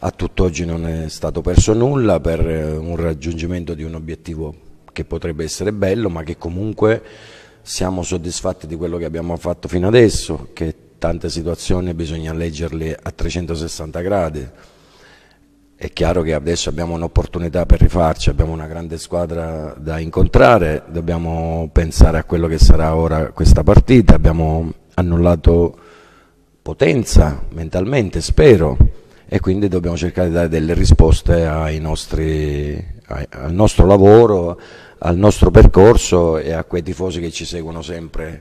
A tutt'oggi non è stato perso nulla per eh, un raggiungimento di un obiettivo che potrebbe essere bello, ma che comunque siamo soddisfatti di quello che abbiamo fatto fino adesso, che tante situazioni bisogna leggerle a 360 gradi. È chiaro che adesso abbiamo un'opportunità per rifarci, abbiamo una grande squadra da incontrare, dobbiamo pensare a quello che sarà ora questa partita, abbiamo annullato potenza mentalmente, spero e quindi dobbiamo cercare di dare delle risposte nostri, al nostro lavoro, al nostro percorso e a quei tifosi che ci seguono sempre,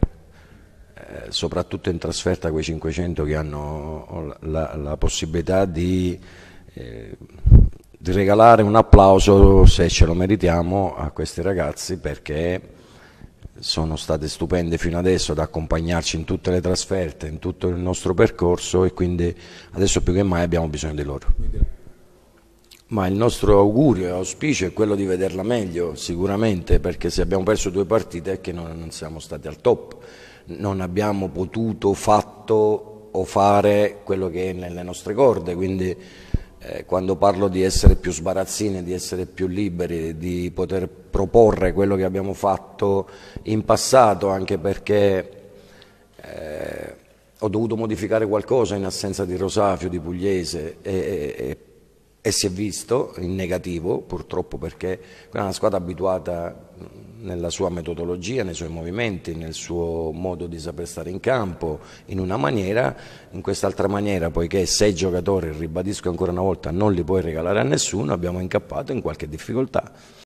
eh, soprattutto in trasferta, quei 500 che hanno la, la possibilità di, eh, di regalare un applauso, se ce lo meritiamo, a questi ragazzi perché sono state stupende fino adesso ad accompagnarci in tutte le trasferte, in tutto il nostro percorso e quindi adesso più che mai abbiamo bisogno di loro. Ma il nostro augurio e auspicio è quello di vederla meglio sicuramente perché se abbiamo perso due partite è che non, non siamo stati al top, non abbiamo potuto, fatto o fare quello che è nelle nostre corde, quindi eh, quando parlo di essere più sbarazzine, di essere più liberi, di poter proporre quello che abbiamo fatto in passato, anche perché eh, ho dovuto modificare qualcosa in assenza di Rosafio, di Pugliese e, e, e si è visto in negativo purtroppo perché è una squadra abituata nella sua metodologia, nei suoi movimenti, nel suo modo di saper stare in campo in una maniera, in quest'altra maniera poiché sei giocatori, ribadisco ancora una volta, non li puoi regalare a nessuno, abbiamo incappato in qualche difficoltà.